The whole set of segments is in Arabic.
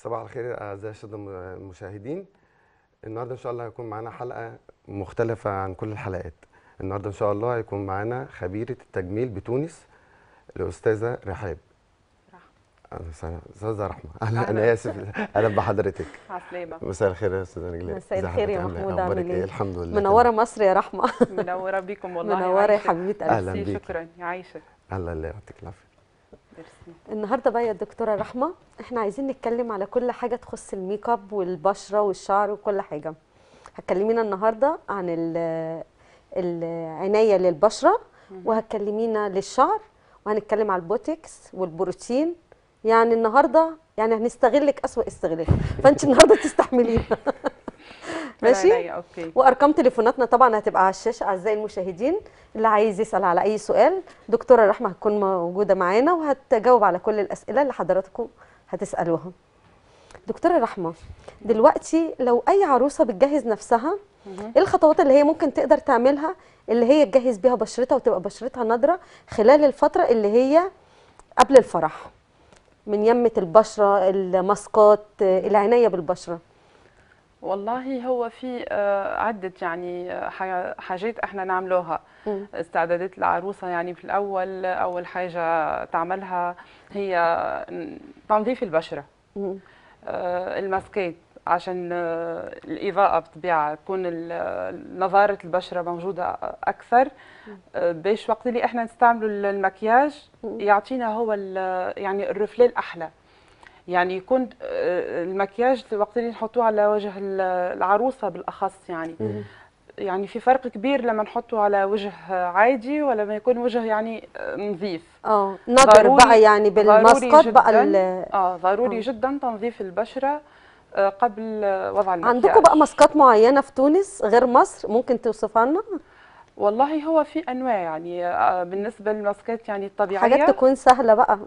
صباح الخير اعزائي الشد المشاهدين النهارده ان شاء الله هيكون معانا حلقه مختلفه عن كل الحلقات النهارده ان شاء الله هيكون معانا خبيره التجميل بتونس الاستاذه رحاب استاذه رحمه اهلا انا اسف اهلا بحضرتك عسلامه مساء الخير يا استاذه نجلاء مساء الخير يا إيه؟ محمود عامل إيه؟, ايه الحمد لله منوره مصر يا رحمه منوره بيكم والله منوره يا حبيبه قلبي اهلا بيك شكرا يا عايشه الله يعطيك العافيه النهارده بقى يا دكتوره رحمه احنا عايزين نتكلم على كل حاجه تخص الميك اب والبشره والشعر وكل حاجه هتكلمينا النهارده عن العنايه للبشره وهتكلمينا للشعر وهنتكلم على البوتكس والبروتين يعني النهارده يعني هنستغلك اسوء استغلال فانت النهارده تستحملينا ماشي أوكي. وارقام تليفوناتنا طبعا هتبقى على الشاشه اعزائي المشاهدين اللي عايز يسال على اي سؤال دكتوره رحمه هتكون موجوده معانا وهتجاوب على كل الاسئله اللي حضراتكم هتسالوها دكتوره رحمه دلوقتي لو اي عروسه بتجهز نفسها ايه الخطوات اللي هي ممكن تقدر تعملها اللي هي تجهز بيها بشرتها وتبقى بشرتها نضره خلال الفتره اللي هي قبل الفرح من يمه البشره الماسكات العنايه بالبشره والله هو في آه، عدة يعني آه، حاجات احنا نعملوها استعدادات العروسة يعني في الأول أول حاجة تعملها هي تنظيف البشرة آه، الماسكات عشان الإضاءة بطبيعة تكون نظارة البشرة موجودة أكثر باش وقت اللي احنا نستعملوا المكياج يعطينا هو يعني الرفلال الأحلى يعني يكون آه، المكياج وقت اللي نحطوه على وجه العروسه بالاخص يعني يعني في فرق كبير لما نحطه على وجه عادي ولا ما يكون وجه يعني آه، نظيف اه نضر بقى يعني بالمسقط بقى اه ضروري أوه. جدا تنظيف البشره آه، قبل وضع المكياج عندكم بقى ماسكات معينه في تونس غير مصر ممكن توصفها لنا والله هو في انواع يعني بالنسبه للماسكات يعني الطبيعيه حاجات تكون سهله بقى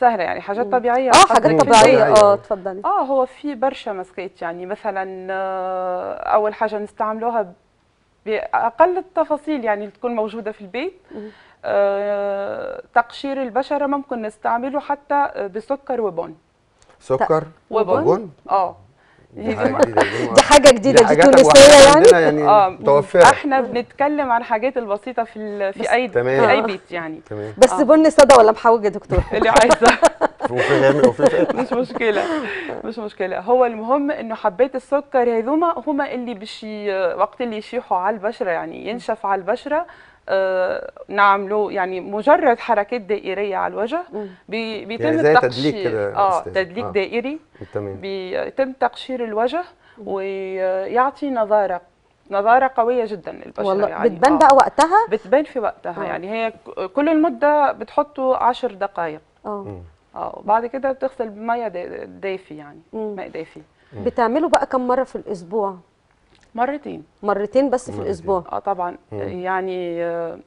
سهله يعني حاجات طبيعيه اه حاجات طبيعيه اه تفضلي اه هو في برشا ماسكات يعني مثلا آه، اول حاجه نستعملوها باقل التفاصيل يعني تكون موجوده في البيت آه تقشير البشره ممكن نستعمله حتى بسكر وبن سكر وبن اه دي حاجه جديده دي حاجه جديده دي, تونسيه يعني يعني اه احنا بنتكلم عن حاجات البسيطه في في اي تمام. في اي بيت يعني تمام. بس آه. بني صدى ولا محوج يا دكتور اللي عايزه مش مشكله مش مشكله هو المهم انه حبات السكر هذوما هما اللي بشي وقت اللي يشيحوا على البشره يعني ينشف على البشره آه، نعمله يعني مجرد حركات دائريه على الوجه يعني بيتم يعني زي التقشير آه، تدليك اه تدليك آه. دائري تمام بيتم تقشير الوجه ويعطي نظاره نظارة قويه جدا للبشره والله يعني بتبان آه. بقى وقتها بتبان في وقتها آه. يعني هي كل المده بتحطوا 10 دقائق اه اه وبعد كده بتغسل بميه دافي يعني ماء دافي بتعملوا بقى كم مره في الاسبوع مرتين مرتين بس مرتين. في الاسبوع اه طبعا مم. يعني آه،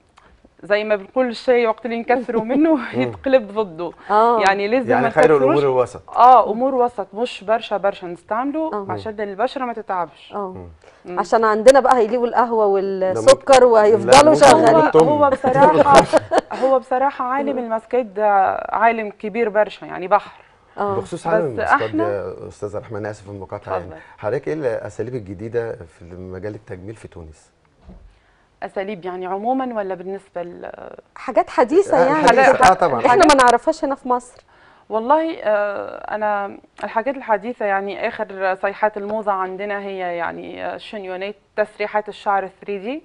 زي ما بنقول الشاي وقت اللي نكثروا منه يتقلب ضده آه. يعني لازم يعني خير الامور الوسط اه امور وسط مش برشا برشا نستعمله آه. عشان البشره ما تتعبش اه عشان عندنا بقى هيليقوا القهوه والسكر وهيفضلوا شغالين هو, هو بصراحه هو بصراحه عالم المسكات ده عالم كبير برشا يعني بحر آه، بخصوص عالم الماسكات استاذ استاذه رحمه اسف المقاطعه يعني حضرتك ايه الاساليب الجديده في مجال التجميل في تونس؟ اساليب يعني عموما ولا بالنسبه ل حاجات حديثه آه، يعني حديثة. اه طبعا احنا ما نعرفهاش هنا في مصر والله آه، انا الحاجات الحديثه يعني اخر صيحات الموضه عندنا هي يعني الشنيونات تسريحات الشعر 3 دي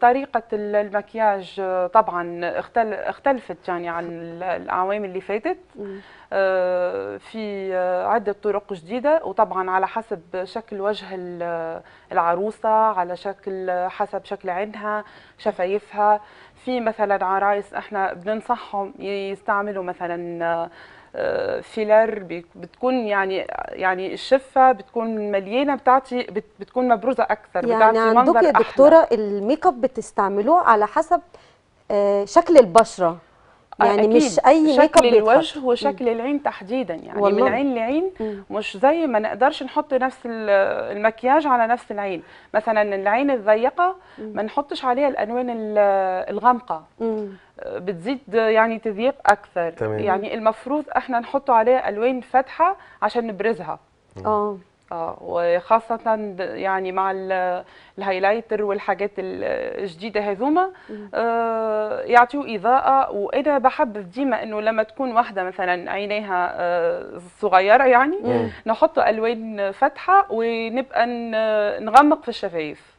طريقه المكياج طبعا اختلفت يعني عن الاعوام اللي فاتت في آه، عدة طرق جديدة وطبعا على حسب شكل وجه آه، العروسة على شكل آه، حسب شكل عينها شفايفها في مثلا عرايس احنا بننصحهم يستعملوا مثلا فيلر بتكون يعني يعني الشفه بتكون مليانه بتاعتي بتكون مبروزه اكثر يعني بتاعتي عندك منظر يا دكتوره الميك اب بتستعملوه على حسب شكل البشره يعني, يعني أكيد. مش اي شكل الوجه وشكل العين تحديدا يعني والله. من عين لعين مش زي ما نقدرش نحط نفس المكياج على نفس العين مثلا العين الضيقه ما نحطش عليها الالوان الغامقه بتزيد يعني تضييق اكثر تمام. يعني المفروض احنا نحط عليها الوان فاتحه عشان نبرزها اه اه وخاصة يعني مع الهايلايتر والحاجات الجديدة هذوما آه يعطيو إضاءة وأنا بحب ديما إنه لما تكون واحدة مثلا عينيها آه صغيرة يعني نحط ألوان فاتحة ونبقى نغمق في الشفايف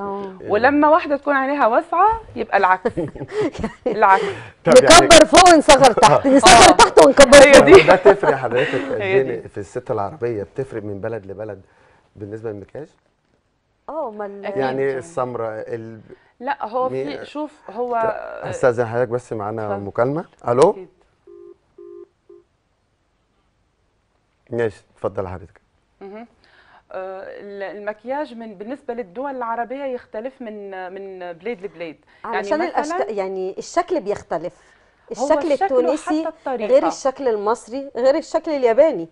آه. ولما واحده تكون عينيها واسعه يبقى العكس العكس يعني- نكبر فوق ونصغر تحت آه. نصغر آه. تحت ونكبر فوق ده تفرق حضرتك في الست العربيه بتفرق من بلد لبلد بالنسبه للمكياج اه يعني السمراء ال... لا هو في شوف هو استاذن حضرتك بس معانا مكالمه الو ماشي اتفضل حضرتك آه، المكياج من بالنسبه للدول العربيه يختلف من من بلاد لبلاد يعني عشان الأشك... يعني الشكل بيختلف الشكل التونسي غير الشكل المصري غير الشكل الياباني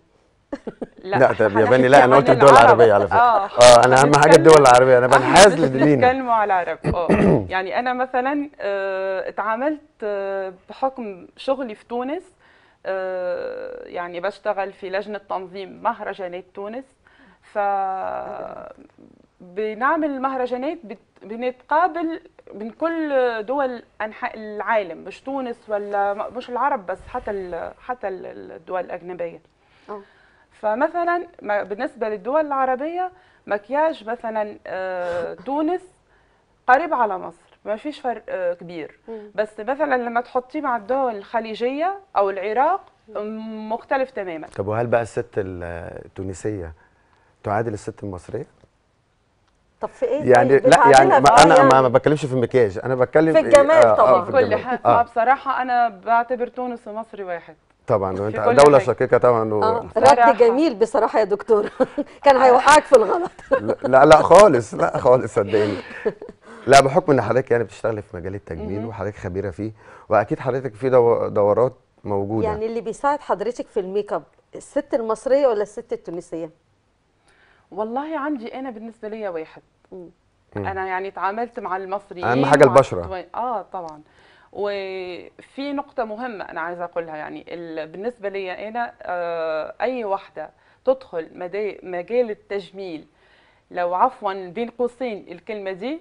لا, ده الياباني لا انا قلت الدول العربيه على فكره اه, آه انا اهم حاجه الدول العربيه انا بنحاز للدين بيتكلموا على العرب اه يعني انا مثلا آه، اتعاملت آه، بحكم شغلي في تونس يعني بشتغل في لجنه تنظيم مهرجانات تونس ف بنعمل مهرجانات بنتقابل من كل دول انحاء العالم مش تونس ولا مش العرب بس حتى حتى الدول الاجنبيه فمثلا بالنسبه للدول العربيه مكياج مثلا آه، تونس قريب على مصر ما فيش فرق آه، كبير بس مثلا لما تحطيه مع الدول الخليجيه او العراق مختلف تماما طب وهل بقى الست التونسيه تعادل الست المصريه طب في ايه يعني طيب، لا يعني ما انا يعني. ما بتكلمش في المكياج انا بتكلم في الجمال آه, آه، طبعا آه في كل حاجه آه. بصراحه انا بعتبر تونس ومصري واحد طبعا انت دوله شقيقه طبعا و... آه. رد جميل بصراحه يا دكتور كان هيوقعك في الغلط لا لا خالص لا خالص صدقني لا بحكم ان حضرتك يعني بتشتغلي في مجال التجميل وحضرتك خبيره فيه واكيد حضرتك في دورات موجوده يعني اللي بيساعد حضرتك في الميك اب الست المصريه ولا الست التونسيه والله عندي انا بالنسبه لي واحد مم. انا يعني تعاملت مع المصريين اهم حاجه البشره اه طبعا وفي نقطة مهمة أنا عايزة أقولها يعني بالنسبة لي أنا آه أي واحدة تدخل مجال التجميل لو عفوا بين قوسين الكلمة دي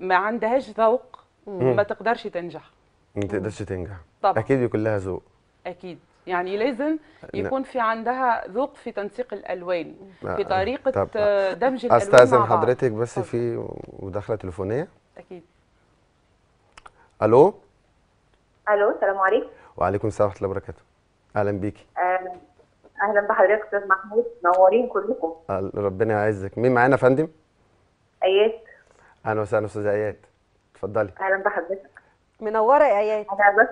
ما عندهاش ذوق ما تقدرش تنجح ما تقدرش تنجح طبعا أكيد كلها ذوق أكيد يعني لازم يكون في عندها ذوق في تنسيق الالوان في طريقه طب دمج الالوان استاذن حضرتك بس طب. في مداخله تليفونيه اكيد الو الو السلام عليكم وعليكم السلام ورحمه الله وبركاته اهلا بيكي أهلا. بحضرتك استاذ محمود منورين كلكم ربنا يعزك مين معانا يا فندم ايات اهلا وسهلا استاذه ايات اتفضلي اهلا بحضرتك منوره يا ايات انا بس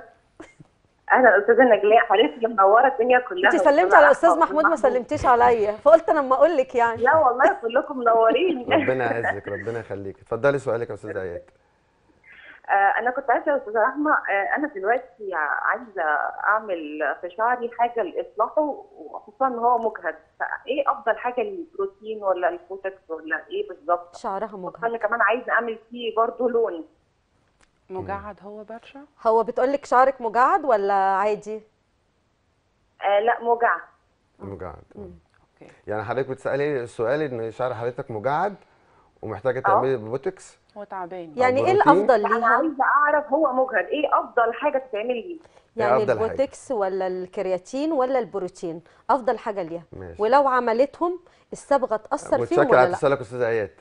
اهلا استاذه نجلاء حضرتك منوره الدنيا كلها انت سلمتي على استاذ محمود ما سلمتيش عليا فقلت انا اما اقول لك يعني لا والله كلكم منورين ربنا يعزك ربنا يخليك اتفضلي سؤالك يا استاذه ايات آه، انا كنت عايزه يا استاذه رحمه آه، انا دلوقتي عايزه اعمل في شعري حاجه لاصلاحه وخصوصا ان هو مجهد فايه افضل حاجه للبروتين ولا الفوتكس ولا ايه بالظبط شعرها مجهد انا كمان عايزه اعمل فيه برضه لون مجعد هو برشا هو بتقول لك شعرك مجعد ولا عادي آه لا مجعد مجعد اوكي يعني حضرتك بتسالي السؤال ان شعر حضرتك مجعد ومحتاجه آه. تعملي بوتوكس تعبان يعني, يعني ايه الافضل ليها؟ انا عايزه اعرف هو مجعد ايه افضل حاجه تتعمل ليه؟ إيه يعني البوتوكس حاجة. ولا الكرياتين ولا البروتين افضل حاجه ليها ماشي. ولو عملتهم الصبغه تاثر فيهم ولا لا؟ شكرا على استاذه ايات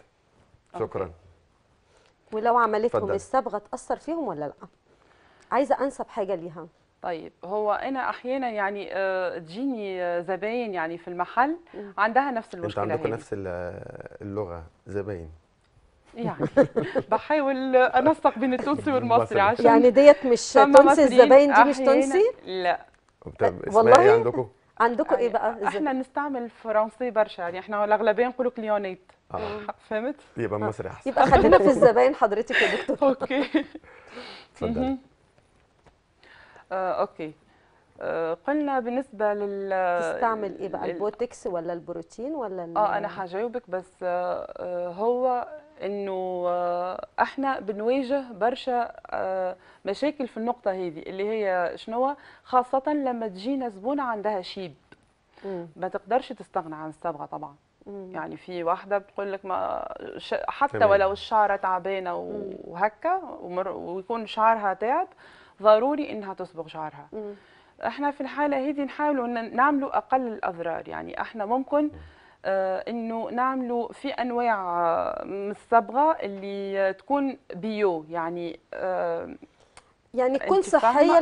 شكرا أوكي. ولو عملتهم الصبغه تاثر فيهم ولا لا عايزه انسب حاجه ليها طيب هو انا احيانا يعني تجيني آه، آه، زباين يعني في المحل عندها نفس المشكله انت عندكم نفس اللغه زباين يعني بحاول انسق بين التونسي والمصري عشان يعني ديت مش تونسي الزباين دي مش تونسي لا والله عندكم عندكم إيه يعني ايه بقى؟ احنا بنستعمل الفرنسي برشا يعني احنا الاغلبيه نقولوا كليونيت آه. فهمت؟ يبقى آه. مصري احسن يبقى خلينا في الزباين حضرتك يا دكتور اوكي اتفضلي آه، اوكي آه، قلنا بالنسبه لل تستعمل ايه بقى البوتكس ولا البروتين ولا اه انا هجاوبك بس آه، هو انه آه، احنا بنواجه برشا آه، مشاكل في النقطه هذه اللي هي شنو خاصه لما تجينا زبونه عندها شيب ما تقدرش تستغنى عن الصبغه طبعا يعني في واحده بتقول لك ما حتى تمام. ولو الشعره تعبانه وهكا ويكون شعرها تعب ضروري انها تصبغ شعرها مم. احنا في الحاله هذه نحاولوا نعملوا اقل الاضرار يعني احنا ممكن مم. آه، انه نعملوا في انواع آه، من الصبغه اللي تكون بيو يعني آه، يعني تكون صحيه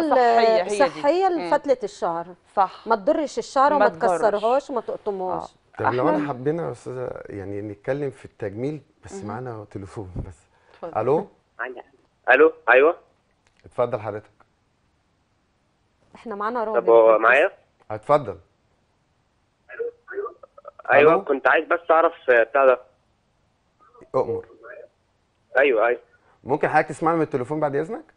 صحيه, صحية الشعر صح ما تضرش الشعر وما تكسرهاش وما تقطموش آه. طب لو انا حبينا يا استاذه يعني نتكلم في التجميل بس معانا تليفون بس اتفضل الو الو ايوه اتفضل حضرتك احنا معانا رعب طب معايا اتفضل ايوه ألو؟ كنت عايز بس اعرف آه، بتاع ده اؤمر ايوه ايوه ممكن حضرتك تسمعني من التليفون بعد اذنك؟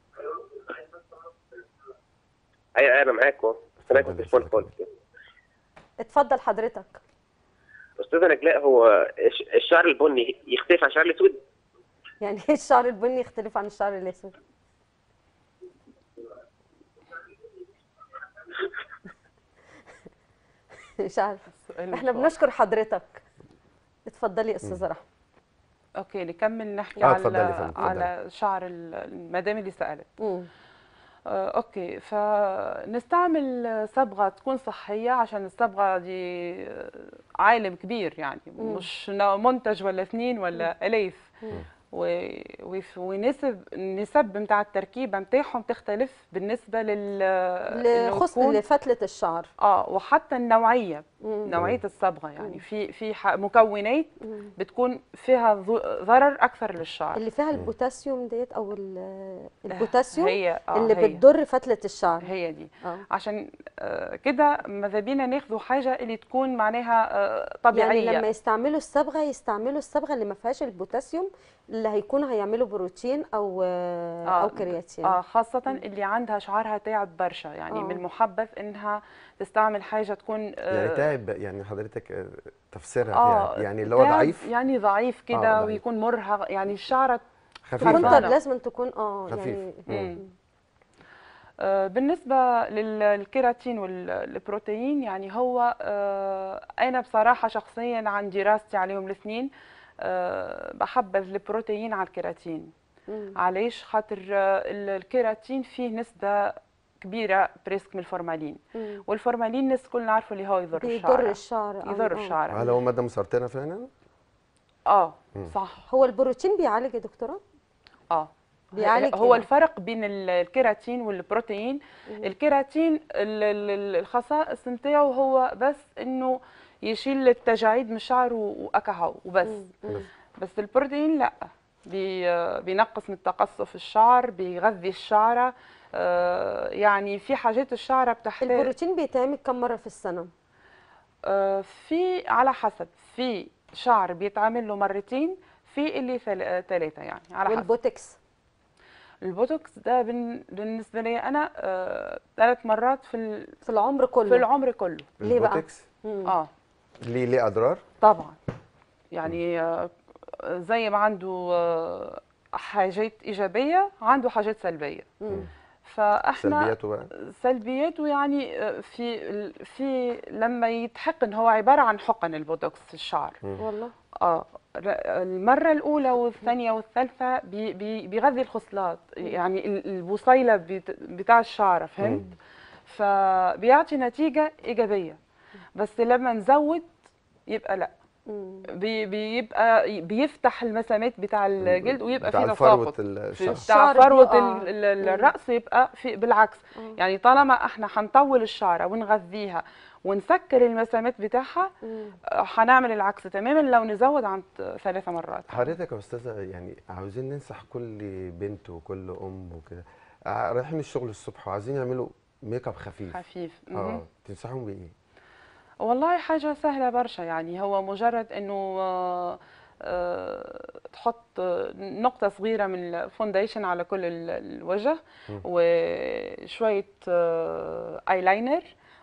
ايوه ايوه انا معاك اهو التليفون اتفضل حضرتك استاذ نجلاء هو الشعر البني يختلف عن الشعر الاسود؟ يعني ايه الشعر البني يختلف عن الشعر الاسود؟ مش عارفه احنا بنشكر حضرتك اتفضلي استاذه رحمه اوكي نكمل نحكي آه على فضلي فضلي. على شعر المدام اللي سالت مم. آه، اوكي فنستعمل صبغه تكون صحيه عشان الصبغه دي آه، عالم كبير يعني مم. مش منتج ولا اثنين ولا الاف ونسب النسب بتاع التركيبه بتاعهم تختلف بالنسبه لل لخصن لفتله الشعر اه وحتى النوعيه نوعيه الصبغه يعني في في مكونات بتكون فيها ضرر اكثر للشعر اللي فيها البوتاسيوم ديت او آه، البوتاسيوم هي آه اللي هي بتضر فتله الشعر هي دي آه. عشان آه، كده ماذا بينا ناخدوا حاجه اللي تكون معناها آه، طبيعيه يعني لما يستعملوا الصبغه يستعملوا الصبغه اللي ما فيهاش البوتاسيوم اللي هيكونوا هيعملوا بروتين او آه او كرياتين اه خاصه اللي عندها شعرها تعب برشا يعني آه. من المحبذ انها تستعمل حاجه تكون يعني آه، تعب يعني حضرتك آه، تفسيرها آه يعني, اللي هو يعني ضعيف يعني ضعيف آه، كده آه ويكون مرهق يعني الشعره خفيفه لازم تكون اه خفيف يعني بالنسبه للكيراتين والبروتين يعني هو انا بصراحه شخصيا عن دراستي عليهم الاثنين بحبذ البروتين على الكيراتين علاش خاطر الكيراتين فيه نسبه كبيره بريسك من الفورمالين والفورمالين الناس الكل نعرفوا اللي هو يضر الشعر آه، يضر آه. الشعر يضر الشعر هل هو ماده مسرطنه فعلا؟ اه صح هو البروتين بيعالج يا دكتوره؟ اه بيعالج هو الفرق بين الكيراتين والبروتين مم. الكيراتين الخصائص نتاعو هو بس انه يشيل التجاعيد من الشعر واكهو وبس مم. بس البروتين لا آه، بينقص من تقصف الشعر بيغذي الشعره آه، يعني في حاجات الشعره بتحتاج البروتين بيتعمل كم مره في السنه آه، في على حسب في شعر بيتعمل له مرتين في اللي ثلاثه يعني على حسب والبوتكس البوتوكس ده بالنسبه لي انا ثلاث مرات في في العمر كله في العمر كله ليه بقى؟ اه ليه ليه اضرار؟ طبعا يعني زي ما عنده آه، حاجات ايجابيه عنده حاجات سلبيه فاحنا سلبياته بقى سلبياته يعني آه، في في لما يتحقن هو عباره عن حقن البوتوكس في الشعر والله اه المره الاولى والثانيه والثالثه بي بي بيغذي الخصلات يعني البصيله بتاع الشعر فهمت فبيعطي نتيجه ايجابيه بس لما نزود يبقى لا بي بيبقى بيفتح المسامات بتاع الجلد ويبقى بتاع في نساقط بتاع فروه آه. الراس يبقى في بالعكس مم. يعني طالما احنا هنطول الشعره ونغذيها ونسكر المسامات بتاعها هنعمل العكس تماما لو نزود عن ثلاث مرات حضرتك يا استاذه يعني عاوزين ننصح كل بنت وكل ام وكده رايحين الشغل الصبح وعايزين يعملوا ميك اب خفيف خفيف اه تنصحهم بايه والله حاجة سهلة برشا يعني هو مجرد أنه آه، آه، تحط نقطة صغيرة من الفونديشن على كل الوجه وشوية ايلاينر آه،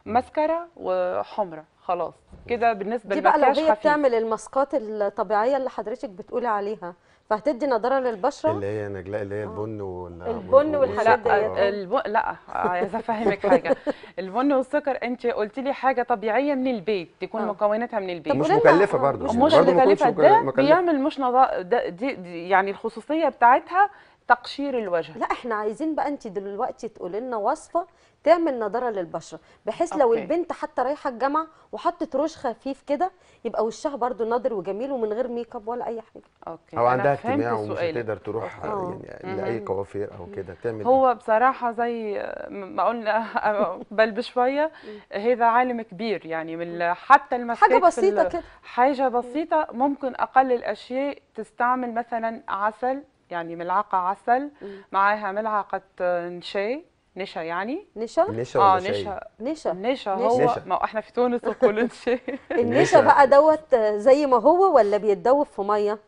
مسكرة وحمرة خلاص كده بالنسبة دي بقى لو هي بتعمل الماسكات الطبيعية اللي حضرتك بتقولي عليها فهتدي نضاره للبشره اللي هي نجلاء اللي هي آه. البن وال البن والحاجات دي الب... لا آه، عايزه افهمك حاجه البن والسكر انت قلت لي حاجه طبيعيه من البيت تكون آه. مكوناتها من البيت مش مكلفه برضه مش مكلفه ده بيعمل مش نضاره ده دي يعني الخصوصيه بتاعتها تقشير الوجه لا احنا عايزين بقى انت دلوقتي تقولي لنا وصفه تعمل نضاره للبشره بحيث لو أوكي. البنت حتى رايحه الجامعه وحطت روش خفيف كده يبقى وشها برده ناضر وجميل ومن غير ميك اب ولا اي حاجه اوكي او عندها اجتماع ومش هتقدر تروح يعني لاي كوافير او كده تعمل إيه؟ هو بصراحه زي ما قلنا بل بشويه هذا عالم كبير يعني من حتى المسكات حاجه بسيطه كده حاجه بسيطه ممكن اقل الاشياء تستعمل مثلا عسل يعني ملعقه عسل معاها ملعقه آه، نشا نشا يعني نشا نشا اه نشا نشا نشا هو نشا. ما احنا في تونس بنقول نشا النشا بقى دوت آه، زي ما هو ولا بيتدوب في ميه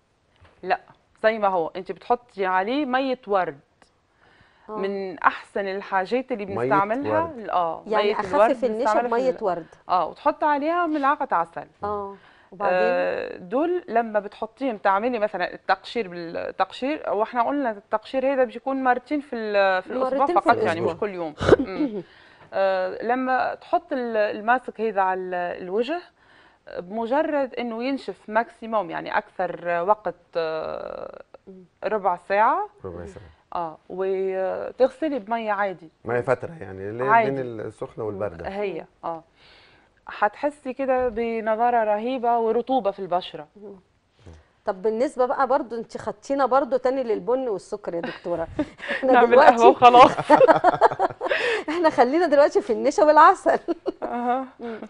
لا زي ما هو انت بتحطي عليه ميه ورد آه. من احسن الحاجات اللي بنستعملها اه يعني اخفف النشا بميه ورد اه وتحط عليها ملعقه عسل اه آه، دول لما بتحطيهم تعملي مثلا التقشير بالتقشير واحنا قلنا التقشير هذا بيكون مرتين في في الاسبوع فقط في يعني الأسبوع. يعني مش كل يوم آه، لما تحط الماسك هذا على الوجه بمجرد انه ينشف ماكسيموم يعني اكثر وقت آه، ربع ساعه ربع ساعه اه وتغسلي بميه عادي ميه فتره يعني عادي. بين السخنه والبردة هي اه هتحسي كده بنضاره رهيبه ورطوبه في البشره طب بالنسبه بقى برضو انت خدتينا برضو تاني للبن والسكر يا دكتوره احنا نعمل دلوقتي قهوه وخلاص احنا خلينا دلوقتي في النشا والعسل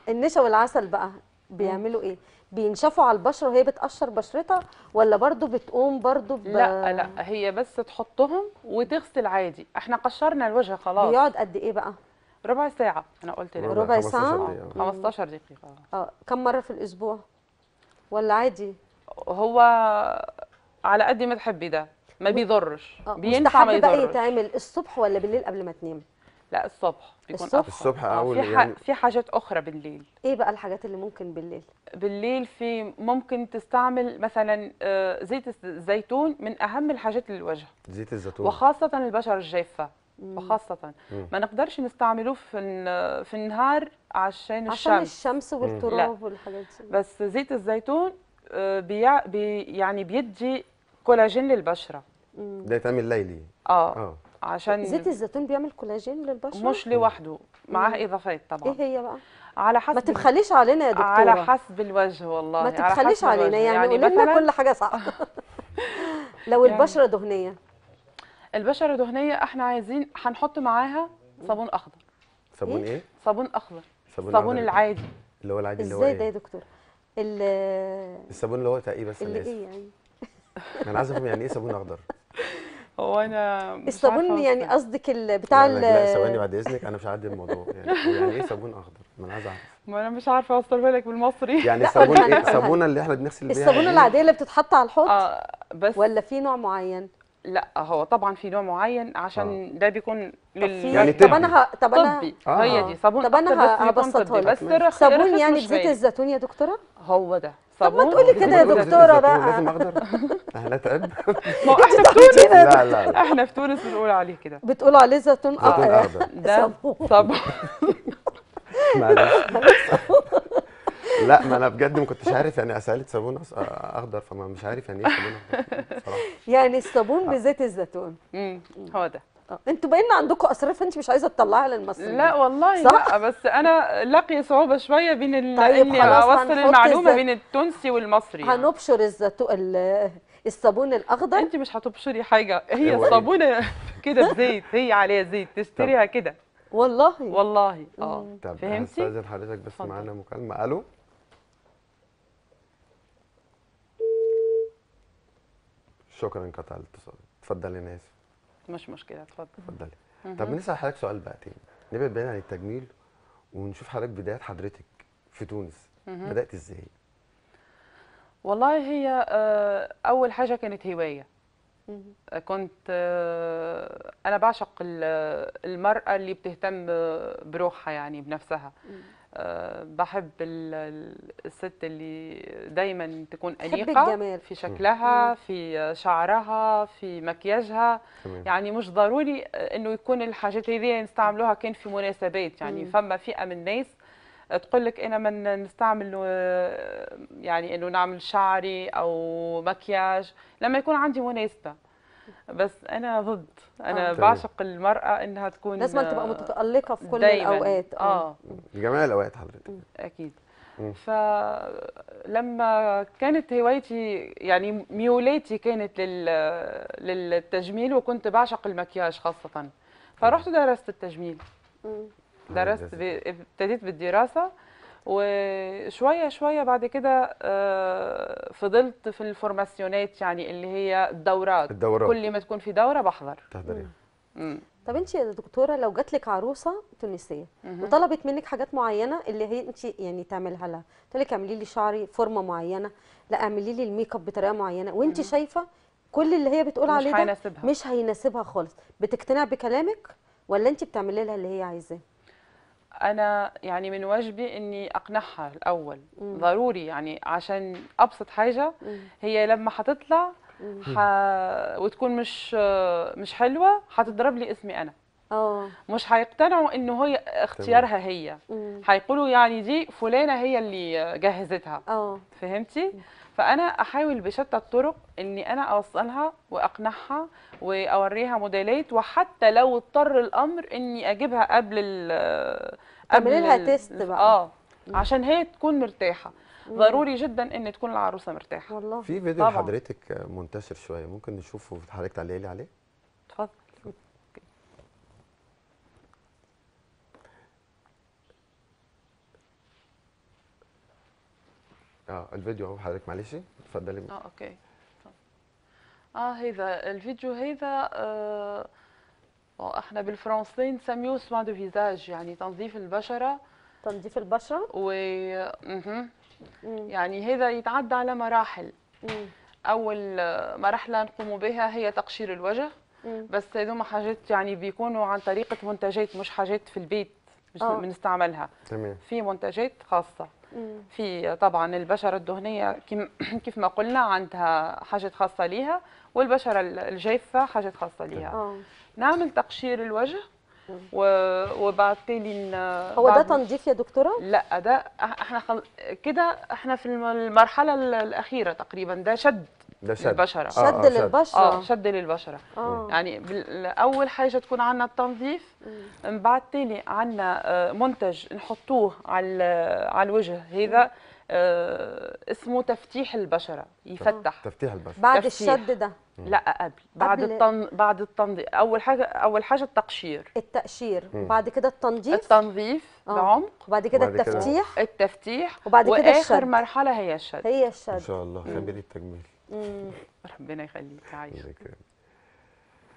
النشا والعسل بقى بيعملوا ايه بينشفوا على البشره وهي بتقشر بشرتها ولا برضو بتقوم برضو ب... لا لا هي بس تحطهم وتغسل عادي احنا قشرنا الوجه خلاص بيقعد قد ايه بقى ربع ساعة أنا قلت لك ربع, ساعة 15 دقيقة اه كم مرة في الأسبوع؟ ولا عادي؟ هو على قد ما تحبي ده ما بيضرش آه، بينفع ما يضرش بقى إيه؟ يتعمل الصبح ولا بالليل قبل ما تنام؟ لا الصبح بيكون الصبح الصبح آه، اول في يعني في حاجات اخرى بالليل ايه بقى الحاجات اللي ممكن بالليل بالليل في ممكن تستعمل مثلا آه، زيت الزيتون من اهم الحاجات للوجه زيت الزيتون وخاصه البشره الجافه وخاصة ما نقدرش نستعملوه في في النهار عشان الشمس عشان الشمس والتراب والحاجات دي بس زيت الزيتون آه، بيع بي يعني بيدي كولاجين للبشرة ده يتعمل ليلي اه اه عشان زيت الزيتون بيعمل كولاجين للبشرة مش لوحده معاه اضافات طبعا ايه هي بقى على حسب ما تبخليش علينا يا دكتوره على حسب الوجه والله ما تبخليش علينا يعني, يعني قولي لنا كل حاجه صح يعني لو البشره دهنيه البشره دهنيه احنا عايزين هنحط معاها صابون اخضر صابون ايه, إيه؟ صابون اخضر صابون العادي اللي هو العادي اللي هو ازاي ده إيه؟ يا دكتور الصابون اللي هو ايه بس اللي ايه يعني انا عايز افهم يعني ايه صابون اخضر هو انا الصابون يعني قصدك بتاع لا ثواني بعد اذنك انا مش هعدي الموضوع يعني يعني ايه صابون اخضر؟ ما انا عايز اعرف ما انا مش عارفه اوصلها لك بالمصري يعني الصابون ايه الصابونه اللي احنا بنغسل بيها الصابونه يعني إيه؟ العاديه اللي بتتحط على الحوض آه بس ولا في نوع معين؟ لا هو طبعا في نوع معين عشان آه. ده بيكون لل يعني طب انا ه... طب انا طبي آه. هي دي صابون طب انا هبسطها بس صابون يعني زيت الزيتون يا دكتوره هو ده طب ما تقولي كده يا دكتوره بقى لازم اخضر اهلا تعب ما احنا في تونس لا لا احنا في تونس بنقول عليه كده بتقول عليه زيتون اه ده صابون معلش لا ما انا بجد ما كنتش عارف يعني اساله صابون اخضر فما مش عارف يعني ايه صابون اخضر يعني الصابون آه. بزيت الزيتون امم هو ده آه. انتوا باين عندكم اسرار فانت مش عايزه تطلعها للمصريين لا والله صح؟ لا بس انا لاقي صعوبه شويه بين طيب اني اوصل المعلومه بين التونسي والمصري يعني. هنبشر الزيتون الصابون الاخضر انت مش هتبشري حاجه هي إيه، الصابونه كده بزيت هي عليها زيت تشتريها كده والله والله اه طب فهمتي استاذن حضرتك بس معانا مكالمه الو شكرا قطع الاتصال اتفضل يا ناس مش مشكله اتفضل اتفضلي طب بنسال حضرتك سؤال بقى تاني نبعد بعيد عن التجميل ونشوف حضرتك بدايات حضرتك في تونس بدات ازاي والله هي آه، اول حاجه كانت هوايه كنت آه، انا بعشق المراه اللي بتهتم آه، بروحها يعني بنفسها آه، بحب الست اللي دايما تكون انيقه الجمال. في شكلها في شعرها في مكياجها تمام. يعني مش ضروري آه، انه يكون الحاجات هذه نستعملوها كان في مناسبات يعني مم. فما فئه من الناس تقول لك انا ما نستعمل آه، يعني انه نعمل شعري او مكياج لما يكون عندي مناسبه بس انا ضد انا آه. بعشق المراه انها تكون لازم تبقى متالقه في كل دايماً. الاوقات اه أمم. جميع الاوقات حضرتك أمم. اكيد أمم. فلما كانت هوايتي يعني ميولاتي كانت لل... للتجميل وكنت بعشق المكياج خاصه فرحت درست التجميل درست ابتديت بالدراسه وشويه شويه بعد كده آه، فضلت في الفورماسيونات يعني اللي هي الدورات الدورات كل ما تكون في دوره بحضر طب انت يا دكتوره لو جات لك عروسه تونسيه وطلبت منك حاجات معينه اللي هي انت يعني تعملها لها تقول لك اعملي لي شعري فورمه معينه لا اعملي لي الميك اب بطريقه معينه وانت شايفه كل اللي هي بتقول عليه مش هيناسبها مش هيناسبها خالص بتقتنع بكلامك ولا انت بتعملي لها اللي هي عايزاه انا يعني من واجبي اني اقنعها الاول مم. ضروري يعني عشان ابسط حاجه مم. هي لما حتطلع ح... وتكون مش مش حلوه حتضرب لي اسمي انا أوه. مش هيقتنعوا انه هي اختيارها هي هيقولوا يعني دي فلانه هي اللي جهزتها أوه. فهمتي فانا احاول بشتى الطرق اني انا اوصلها واقنعها واوريها موديلات وحتى لو اضطر الامر اني اجيبها قبل ال قبل لها تيست بقى اه عشان هي تكون مرتاحه ضروري جدا ان تكون العروسه مرتاحه والله في فيديو لحضرتك حضرتك منتشر شويه ممكن نشوفه حضرتك تعليقي عليه اه الفيديو اهو حضرتك معلش اتفضلي اه اوكي اه هذا الفيديو هذا آه،, آه احنا بالفرنسي نسميه سوان دو فيزاج يعني تنظيف البشره تنظيف البشره و يعني هذا يتعدى على مراحل مم. اول آه، مرحله نقوم بها هي تقشير الوجه مم. بس هذوما حاجات يعني بيكونوا عن طريقه منتجات مش حاجات في البيت آه. بنستعملها تمام في منتجات خاصه في طبعا البشرة الدهنية كيف ما قلنا عندها حاجات خاصة ليها والبشرة الجافة حاجات خاصة ليها آه. نعمل تقشير الوجه و... وبالتالي آه، هو ده تنظيف يا دكتوره؟ لا ده احنا خل... كده احنا في المرحله الاخيره تقريبا ده شد ده شد للبشره آه، آه، شد للبشره اه شد للبشره آه. يعني اول حاجه تكون عنا التنظيف من بعد تاني عنا آه، منتج نحطوه على على الوجه هذا اسمه تفتيح البشره يفتح تفتيح البشره بعد تفتيح. الشد ده لا قبل بعد التن... بعد التنظيف اول حاجه اول حاجه التقشير التقشير مم. وبعد كده التنظيف التنظيف العمق وبعد كده التفتيح كده. التفتيح وبعد كده واخر الشد. مرحله هي الشد هي الشد ان شاء الله خبير التجميل مم. ربنا يخليك عايشه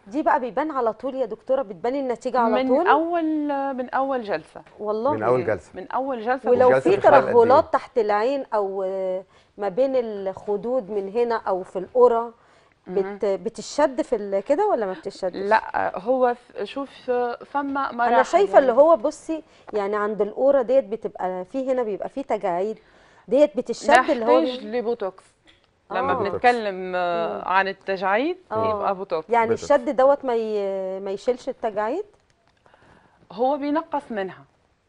دي بقى بيبان على طول يا دكتوره بتبان النتيجه على من طول من اول من اول جلسه والله من اول جلسه من اول جلسه ولو في إيه. ترهلات تحت العين او ما بين الخدود من هنا او في القرى بت بتشد في كده ولا ما بتشدش؟ لا هو شوف فما مراحل انا شايفه اللي هو بصي يعني عند القوره ديت بتبقى في هنا بيبقى في تجاعيد ديت بتشد اللي هو محتاج لبوتوكس لما آه. بنتكلم آه. عن التجاعيد آه. يبقى بوتوكس يعني بيتوكس. الشد دوت ما ما يشيلش التجاعيد هو بينقص منها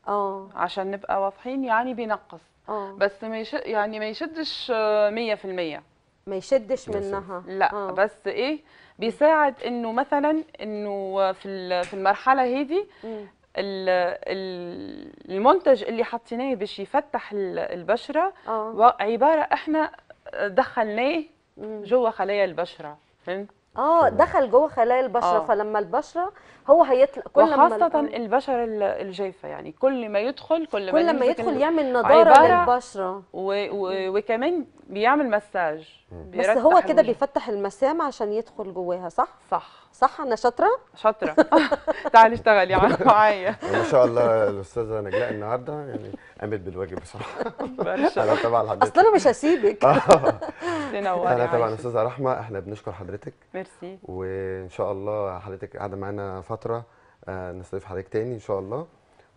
اه عشان نبقى واضحين يعني بينقص اه بس ما يش... يعني ما يشدش 100% آه، ما يشدش منها لا آه. بس ايه بيساعد انه مثلا انه في في المرحله هذه المنتج اللي حطيناه باش يفتح البشره آه. عباره احنا دخلناه جوه خلايا البشره فهمت اه دخل جوه خلايا البشره آه. فلما البشره هو هيطلع كل وخاصه لما البشره الجافه يعني كل ما يدخل كل ما كل ما يدخل يعمل نضاره للبشره و... و... وكمان بيعمل مساج بس هو كده بيفتح المسام عشان يدخل جواها صح صح صح انا شاطره شاطره تعالي اشتغلي معايا ما شاء الله الاستاذه نجلاء النهارده يعني قامت بالواجب بصراحه انا طبعا حضرتك اصل انا مش هسيبك تنوري انا طبعا استاذه رحمه احنا بنشكر حضرتك ميرسي وان شاء الله حضرتك قاعده معانا فتره آه، نستضيف حضرتك تاني ان شاء الله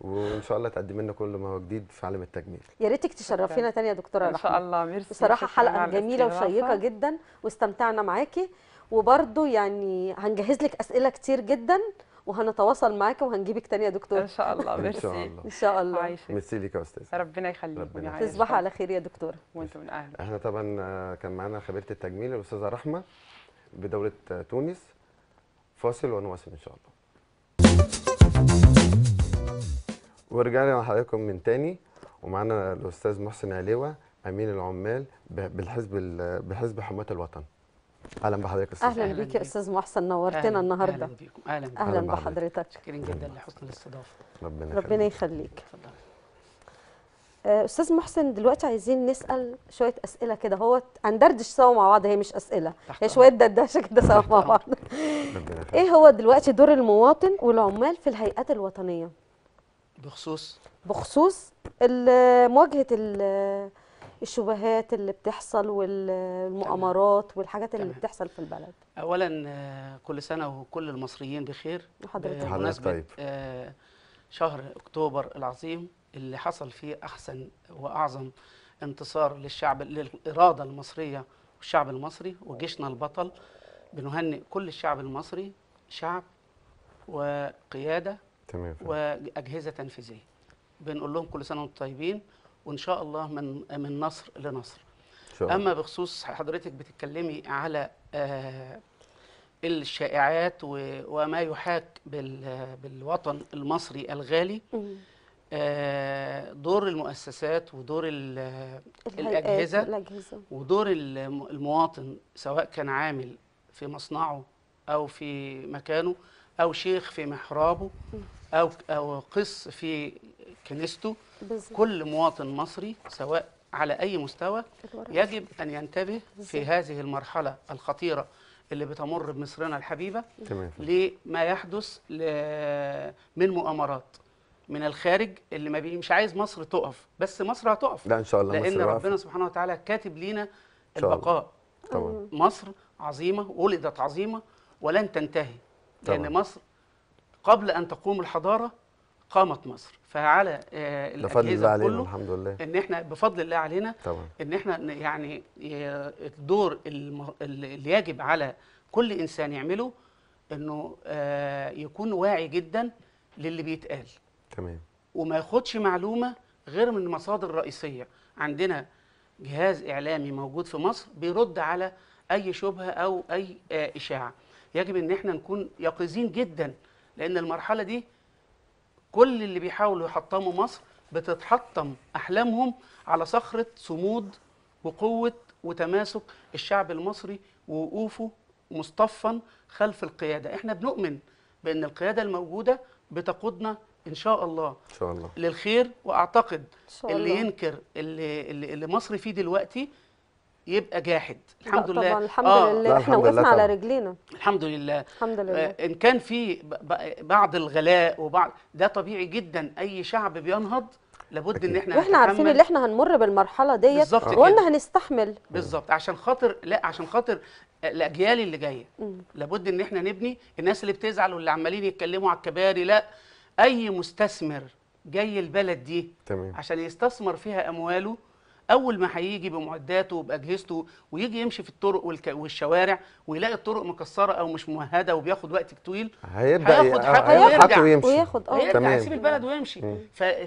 وان شاء الله تقدم لنا كل ما هو جديد في عالم التجميل يا ريتك تشرفينا تاني يا دكتوره ان شاء الله ميرسي بصراحه حلقه جميله وشيقه جدا واستمتعنا معاكي وبرده يعني هنجهز لك اسئله كتير جدا وهنتواصل معاكي وهنجيبك تاني يا دكتور ان شاء الله ميرسي ان شاء الله ان ميرسي ليك يا استاذ ربنا يخليك تصبح على خير يا دكتوره وانتم من اهلك احنا طبعا آه، كان معانا خبيره التجميل الاستاذه رحمه بدوله تونس فاصل ونواصل ان شاء الله ورجعنا لحضراتكم من تاني ومعانا الاستاذ محسن عليوه امين العمال بالحزب بحزب حماه الوطن اهلا بحضرتك استاذ اهلا بيك يا استاذ محسن نورتنا أهلاً النهارده اهلا بيكم اهلا, بحضرتك شكرا جدا لحسن الاستضافه ربنا, ربنا يخليك اتفضل استاذ محسن دلوقتي عايزين نسال شويه اسئله كده اهوت هندردش سوا مع بعض هي مش اسئله هي شويه دردشه كده سوا مع بعض ايه هو دلوقتي دور المواطن والعمال في الهيئات الوطنيه بخصوص بخصوص مواجهه الشبهات اللي بتحصل والمؤامرات والحاجات اللي بتحصل في البلد اولا آه، كل سنه وكل المصريين بخير حضرتك آه، طيب. آه، شهر اكتوبر العظيم اللي حصل فيه احسن واعظم انتصار للشعب للاراده المصريه والشعب المصري وجيشنا البطل بنهنئ كل الشعب المصري شعب وقياده تمام واجهزه تنفيذيه بنقول لهم كل سنه وانتم طيبين وان شاء الله من من نصر لنصر شاء اما بخصوص حضرتك بتتكلمي على آه، الشائعات وما يحاك بالوطن المصري الغالي آه، دور المؤسسات ودور الأجهزة, ودور المواطن سواء كان عامل في مصنعه أو في مكانه أو شيخ في محرابه أو أو قس في كنيسته كل مواطن مصري سواء على أي مستوى يجب أن ينتبه في هذه المرحلة الخطيرة اللي بتمر بمصرنا الحبيبة لما يحدث من مؤامرات من الخارج اللي ما بي... مش عايز مصر تقف بس مصر هتقف لا ان شاء الله لان مصر ربنا سبحانه وتعالى كاتب لينا البقاء طبعا. مصر عظيمه ولدت عظيمه ولن تنتهي طبعا. لان مصر قبل ان تقوم الحضاره قامت مصر فعلى آه بفضل الله علينا الحمد لله ان احنا بفضل الله علينا طبعا. ان احنا يعني الدور اللي يجب على كل انسان يعمله انه آه، يكون واعي جدا للي بيتقال تمام وما ياخدش معلومه غير من المصادر الرئيسيه عندنا جهاز اعلامي موجود في مصر بيرد على اي شبهه او اي آه، اشاعه يجب ان احنا نكون يقظين جدا لان المرحله دي كل اللي بيحاولوا يحطموا مصر بتتحطم احلامهم على صخره صمود وقوه وتماسك الشعب المصري ووقوفه مصطفا خلف القياده احنا بنؤمن بان القياده الموجوده بتقودنا ان شاء الله ان شاء الله للخير واعتقد شاء الله. اللي ينكر اللي اللي مصر فيه دلوقتي يبقى جاحد الحمد لله طبعا الحمد آه. لله احنا وقفنا على رجلينا الحمد لله الحمد لله آه ان كان في بعض الغلاء وبعض ده طبيعي جدا اي شعب بينهض لابد أكيد. ان احنا واحنا عارفين ان احنا هنمر بالمرحله ديت وقلنا هنستحمل بالظبط عشان خاطر لا عشان خاطر الاجيال اللي جايه لابد ان احنا نبني الناس اللي بتزعل واللي عمالين يتكلموا على الكباري لا اي مستثمر جاي البلد دي تمام. عشان يستثمر فيها امواله اول ما هيجي بمعداته وباجهزته ويجي يمشي في الطرق والشوارع ويلاقي الطرق مكسره او مش ممهده وبياخد وقت طويل هيبدا هياخد حقه ويرجع ويمشي وياخد اه تمام يسيب البلد ويمشي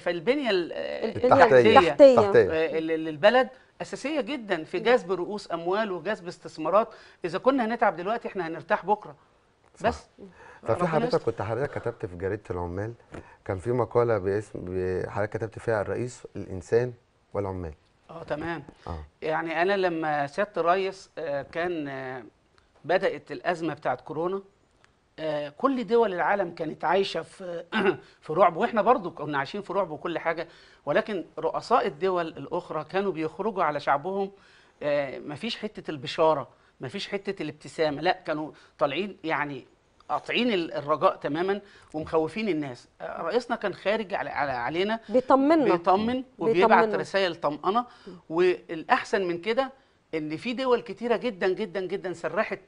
فالبنيه التحتيه, التحتية. للبلد آه، اساسيه جدا في جذب رؤوس اموال وجذب استثمارات اذا كنا هنتعب دلوقتي احنا هنرتاح بكره صح. بس طب في حضرتك كنت حضرتك كتبت في جريده العمال كان في مقاله باسم حضرتك كتبت فيها الرئيس الانسان والعمال اه تمام أوه. يعني انا لما سياده الرئيس آه، كان آه، بدات الازمه بتاعه كورونا آه، كل دول العالم كانت عايشه في في رعب واحنا برضو كنا عايشين في رعب وكل حاجه ولكن رؤساء الدول الاخرى كانوا بيخرجوا على شعبهم مفيش حته البشاره مفيش حته الابتسامه لا كانوا طالعين يعني قاطعين الرجاء تماما ومخوفين الناس آه، رئيسنا كان خارج على علينا بيطمنا بيطمن وبيبعت رسائل طمأنة والأحسن من كده إن في دول كتيرة جدا جدا جدا سرحت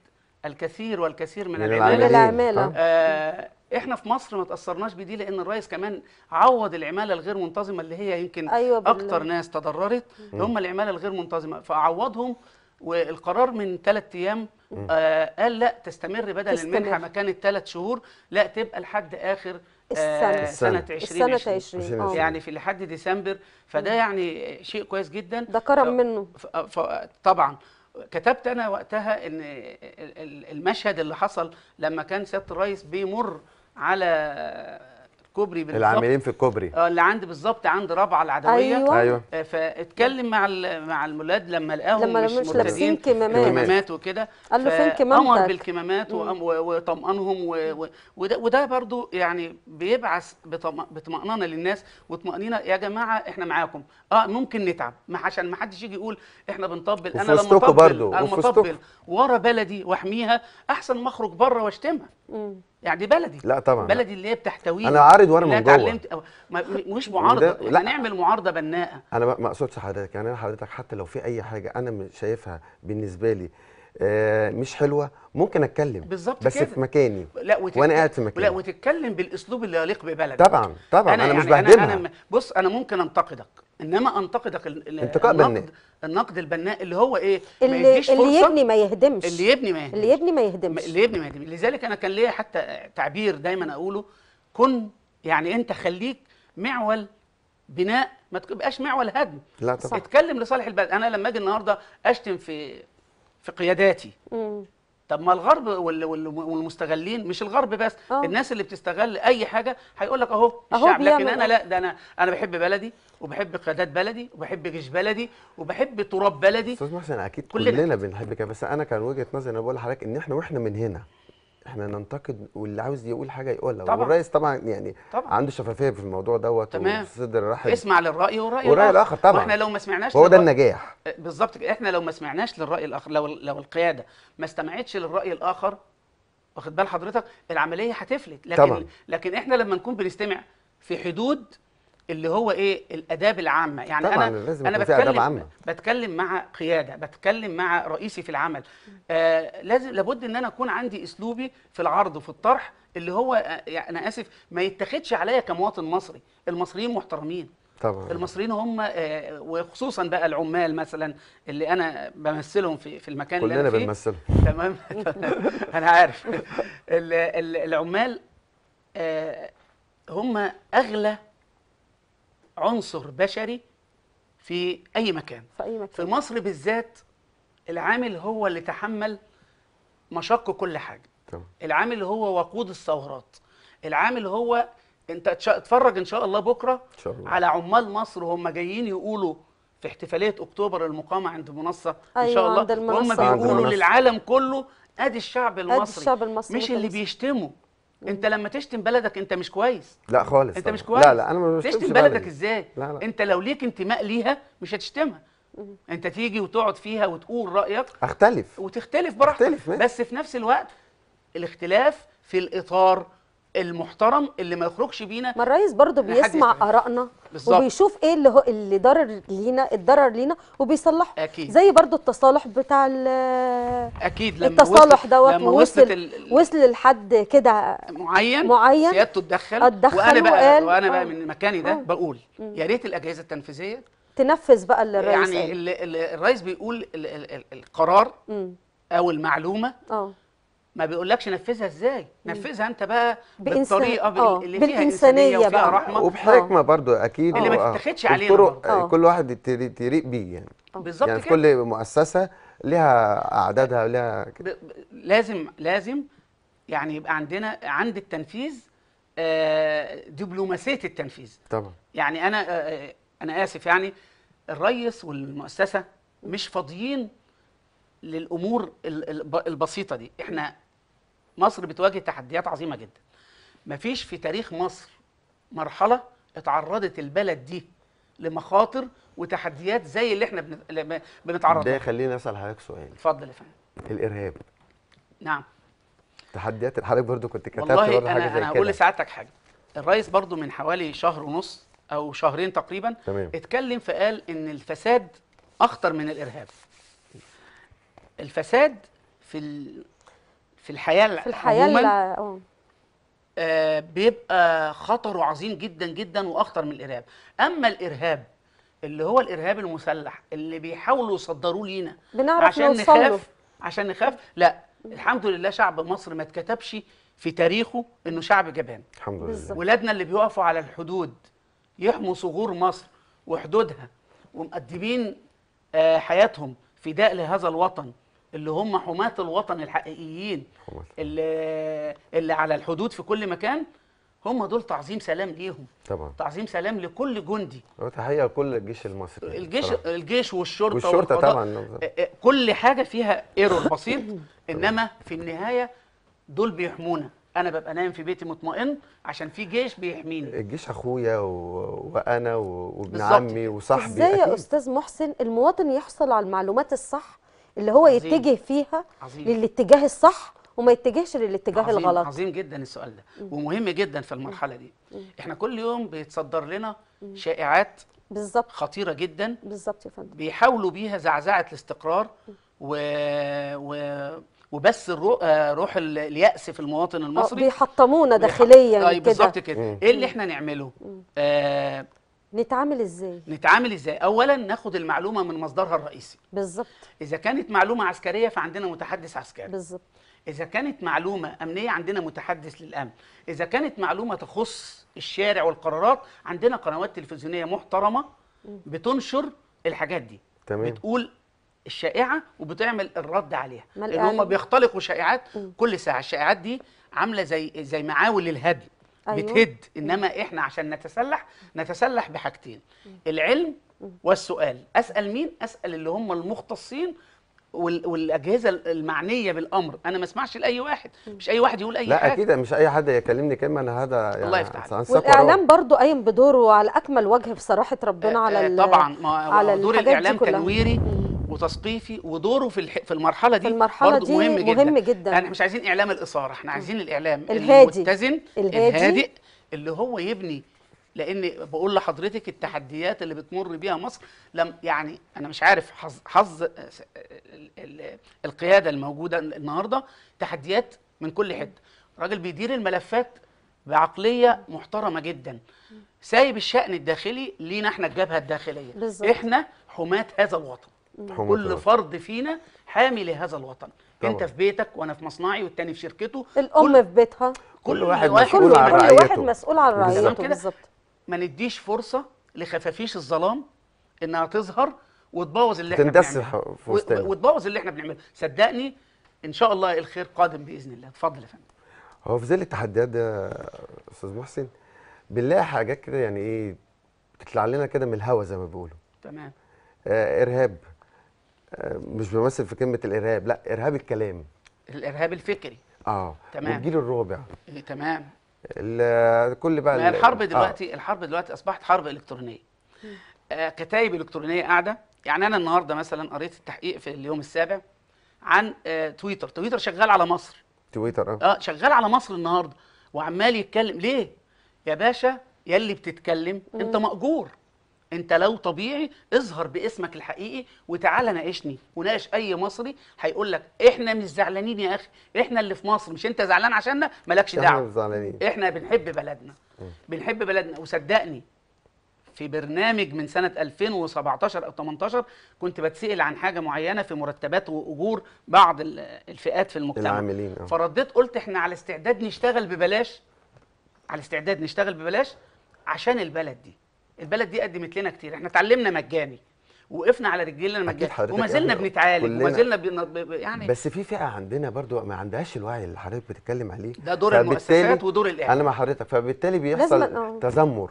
الكثير والكثير من العمالة, العمالة. آه. آه احنا في مصر ما تاثرناش بدي لان الرئيس كمان عوض العماله الغير منتظمه اللي هي يمكن أيوة اكتر ناس تضررت هم العماله الغير منتظمه فعوضهم والقرار من ثلاث ايام آه قال لا تستمر بدل تستمر. المنحه مكان الثلاث شهور لا تبقى لحد اخر آه، السنة. سنة 20 السنة 20 آه. يعني في لحد ديسمبر فده يعني شيء كويس جدا ده كرم منه طبعا كتبت انا وقتها ان المشهد اللي حصل لما كان سياده الرئيس بيمر على كوبري بالظبط العاملين في الكوبري اه اللي عند بالظبط عند رابعه العدويه ايوه, أيوة. آه، فاتكلم مع مع المولاد لما لقاهم لما مش, لابسين كمامات كمامات وكده قال له فين كمامتك امر بالكمامات وطمأنهم وده, وده برضو يعني بيبعث بطمئنانه للناس وطمئنينه يا جماعه احنا معاكم اه ممكن نتعب عشان ما حدش يجي يقول احنا بنطبل انا لما اطبل انا اطبل ورا بلدي واحميها احسن ما اخرج بره واشتمها يعني بلدي لا طبعا بلدي اللي هي بتحتويه انا عارض وانا من جوه اتعلمت مش معارضه لا هنعمل معارضه بناءه انا ما اقصدش حضرتك يعني انا حضرتك حتى لو في اي حاجه انا شايفها بالنسبه لي آه، مش حلوه ممكن اتكلم بالظبط بس كده. في مكاني لا وتتكلم وانا قاعد في مكاني لا وتتكلم بالاسلوب اللي يليق ببلدك طبعا طبعا انا, أنا يعني مش بهدمها أنا, أنا بص انا ممكن انتقدك انما انتقدك انتقاد بناء النقد البناء اللي هو ايه اللي ما يديش اللي فرصة يبني ما يهدمش اللي يبني ما يهدمش اللي يبني ما يهدمش اللي يبني ما يهدمش لذلك انا كان ليا حتى تعبير دايما اقوله كن يعني انت خليك معول بناء ما تبقاش معول هدم لا طبعا اتكلم لصالح البلد انا لما اجي النهارده اشتم في في قياداتي مم. طب ما الغرب والمستغلين مش الغرب بس أوه. الناس اللي بتستغل اي حاجه هيقول لك اهو الشعب أهو لكن انا لا ده انا انا بحب بلدي وبحب قيادات بلدي وبحب جيش بلدي وبحب تراب بلدي استاذ محسن اكيد كلنا, كلنا بنحب كده بس انا كان وجهه نظري انا بقول لحضرتك ان احنا واحنا من هنا احنا ننتقد واللي عاوز يقول حاجه يقولها طبعا والرئيس طبعا يعني طبعا. عنده شفافيه في الموضوع دوت تمام وصدر رحب اسمع للراي والراي والراي الاخر طبعا واحنا لو ما سمعناش هو ده النجاح أه، بالظبط احنا لو ما سمعناش للراي الاخر لو لو القياده ما استمعتش للراي الاخر واخد بال حضرتك العمليه هتفلت لكن طبعا. لكن احنا لما نكون بنستمع في حدود اللي هو ايه الاداب العامه يعني طبعاً انا لازم انا بتكلم عامة. بتكلم مع قياده بتكلم مع رئيسي في العمل آه لازم لابد ان انا اكون عندي اسلوبي في العرض وفي الطرح اللي هو آه، يعني انا اسف ما يتاخدش عليا كمواطن مصري المصريين محترمين طبعا المصريين هم آه وخصوصا بقى العمال مثلا اللي انا بمثلهم في في المكان اللي انا فيه كلنا بنمثلهم تمام انا عارف العمال آه هم اغلى عنصر بشري في أي مكان في, أي مكان. في مصر بالذات العامل هو اللي تحمل مشق كل حاجة طبعا. العامل هو وقود الثورات العامل هو انت اتفرج ان شاء الله بكره إن شاء الله. على عمال مصر وهم جايين يقولوا في احتفاليه اكتوبر المقامه عند منصه أيوة ان شاء الله وهم بيقولوا للعالم كله ادي الشعب المصري, أدي الشعب المصري مش اللي بيشتموا انت لما تشتم بلدك انت مش كويس لا خالص انت مش كويس لا لا انا بشتمش تشتم بلدك بلدي. ازاي لا لا. انت لو ليك انتماء ليها مش هتشتمها انت تيجي وتقعد فيها وتقول رايك اختلف وتختلف براحتك بس في نفس الوقت الاختلاف في الاطار المحترم اللي ما يخرجش بينا ما الرئيس برضه بيسمع ارائنا وبيشوف ايه اللي هو اللي ضرر لينا الضرر لينا وبيصلحه أكيد. زي برضه التصالح بتاع اكيد لما التصالح دوت لما وصل ال... وصل لحد كده معين معين سيادته اتدخل اتدخل وانا بقى وقال وانا بقى آه. من مكاني ده آه. بقول يا ريت الاجهزه التنفيذيه تنفذ بقى اللي الرئيس يعني قال. الرئيس بيقول القرار او المعلومه اه ما بيقولكش نفذها ازاي نفذها انت بقى بالطريقه أوه. آه، اللي فيها انسانيه وفيها بقى. رحمه وبحكمه آه. برضو اكيد اللي ما تتاخدش علينا الطرق آه. كل واحد تريق بيه يعني بالظبط يعني كل مؤسسه لها اعدادها لها كده. لازم لازم يعني يبقى عندنا عند التنفيذ دبلوماسيه التنفيذ طبعا يعني انا انا اسف يعني الريس والمؤسسه مش فاضيين للامور البسيطه دي احنا مصر بتواجه تحديات عظيمه جدا مفيش في تاريخ مصر مرحله اتعرضت البلد دي لمخاطر وتحديات زي اللي احنا بنتعرض لها ده خليني اسال حضرتك سؤال اتفضل يا فندم الارهاب نعم تحديات حضرتك برضو كنت كتبت والله برضو حاجه أنا زي كده هقول لسعادتك حاجه الرئيس برضو من حوالي شهر ونص او شهرين تقريبا تمام. اتكلم فقال ان الفساد اخطر من الارهاب الفساد في ال... في الحياه في الحياه عموما اه. آه بيبقى خطره عظيم جدا جدا واخطر من الارهاب اما الارهاب اللي هو الارهاب المسلح اللي بيحاولوا يصدروه لينا بنعرف عشان نخاف عشان نخاف لا الحمد لله شعب مصر ما اتكتبش في تاريخه انه شعب جبان الحمد لله ولادنا اللي بيقفوا على الحدود يحموا ثغور مصر وحدودها ومقدمين آه حياتهم فداء لهذا الوطن اللي هم حماة الوطن الحقيقيين اللي, اللي على الحدود في كل مكان هم دول تعظيم سلام ليهم طبعا تعظيم سلام لكل جندي تحيه لكل الجيش المصري يعني الجيش طبعا. الجيش والشرطه والشرطه طبعا كل حاجه فيها ايرور بسيط انما في النهايه دول بيحمونا انا ببقى نايم في بيتي مطمئن عشان في جيش بيحميني الجيش اخويا و... وانا وابن عمي وصاحبي ازاي يا استاذ محسن المواطن يحصل على المعلومات الصح اللي هو عظيم. يتجه فيها عظيم. للاتجاه الصح وما يتجهش للاتجاه عظيم. الغلط عظيم جدا السؤال ده ومهم جدا في المرحله دي احنا كل يوم بيتصدر لنا شائعات بالظبط خطيره جدا بالظبط يا فندم بيحاولوا بيها زعزعه الاستقرار و... و... وبس آه، روح اليأس في المواطن آه، المصري بيحطمونا داخليا بيحط... كده آه، بالظبط كده ايه اللي احنا نعمله آه نتعامل ازاي نتعامل ازاي اولا ناخد المعلومه من مصدرها الرئيسي بالظبط اذا كانت معلومه عسكريه فعندنا متحدث عسكري بالظبط اذا كانت معلومه امنيه عندنا متحدث للامن اذا كانت معلومه تخص الشارع والقرارات عندنا قنوات تلفزيونيه محترمه بتنشر الحاجات دي تمام. بتقول الشائعه وبتعمل الرد عليها ان هم بيختلقوا شائعات م. كل ساعه الشائعات دي عامله زي زي معاول للهدم أيوه. بتهد انما احنا عشان نتسلح نتسلح بحاجتين العلم والسؤال اسال مين اسال اللي هم المختصين والاجهزه المعنيه بالامر انا ما اسمعش لاي واحد مش اي واحد يقول اي لا حاجه لا اكيد مش اي حد يكلمني كلمه انا هذا يعني الله يفتح عليك والاعلام برضه قايم بدوره على اكمل وجه بصراحه ربنا آه، على آه، طبعا ما على دور الاعلام تنويري وتثقيفي ودوره في الح... في المرحله دي المرحله برضو دي مهم جدا, مهم جدا. يعني مش عايزين اعلام الاثاره احنا عايزين الاعلام الهادي المتزن الهادي, الهادئ اللي هو يبني لان بقول لحضرتك التحديات اللي بتمر بيها مصر لم يعني انا مش عارف حظ حظ القياده الموجوده النهارده تحديات من كل حته راجل بيدير الملفات بعقليه محترمه جدا سايب الشأن الداخلي لينا احنا الجبهه الداخليه بالزبط. احنا حماة هذا الوطن كل فرد فينا حامي لهذا الوطن طبعا. انت في بيتك وانا في مصنعي والتاني في شركته الام كل... في بيتها كل واحد, مسؤول عن رعيته كل واحد مسؤول عن رعيته بالظبط ما نديش فرصه لخفافيش الظلام انها تظهر وتبوظ اللي احنا بنعمله وتبوظ اللي احنا بنعمله صدقني ان شاء الله الخير قادم باذن الله اتفضل يا فندم هو في ظل التحديات ده استاذ محسن بنلاقي حاجات كده يعني ايه بتطلع لنا كده من الهوا زي ما بيقولوا تمام آه ارهاب آه، مش بمثل في كلمه الارهاب لا ارهاب الكلام الارهاب الفكري اه تمام والجيل الرابع إيه، تمام كل بقى ما الحرب آه. دلوقتي آه. الحرب دلوقتي اصبحت حرب الكترونيه آه كتايب الكترونيه قاعده يعني انا النهارده مثلا قريت التحقيق في اليوم السابع عن آه تويتر تويتر شغال على مصر تويتر اه اه شغال على مصر النهارده وعمال يتكلم ليه يا باشا يا اللي بتتكلم انت مأجور انت لو طبيعي اظهر باسمك الحقيقي وتعالى ناقشني وناقش اي مصري هيقول لك احنا مش زعلانين يا اخي احنا اللي في مصر مش انت زعلان عشاننا مالكش دعوه زعلانين احنا بنحب بلدنا بنحب بلدنا وصدقني في برنامج من سنة 2017 أو 18 كنت بتسأل عن حاجة معينة في مرتبات وأجور بعض الفئات في المجتمع العاملين آه. فرديت قلت إحنا على استعداد نشتغل ببلاش على استعداد نشتغل ببلاش عشان البلد دي البلد دي قدمت لنا كتير احنا اتعلمنا مجاني وقفنا على رجلنا المجاني وما زلنا بنتعالج وما زلنا يعني بس في فئه عندنا برضو ما عندهاش الوعي اللي حضرتك بتتكلم عليه ده دور المؤسسات ودور الاهل انا مع حضرتك فبالتالي بيحصل تذمر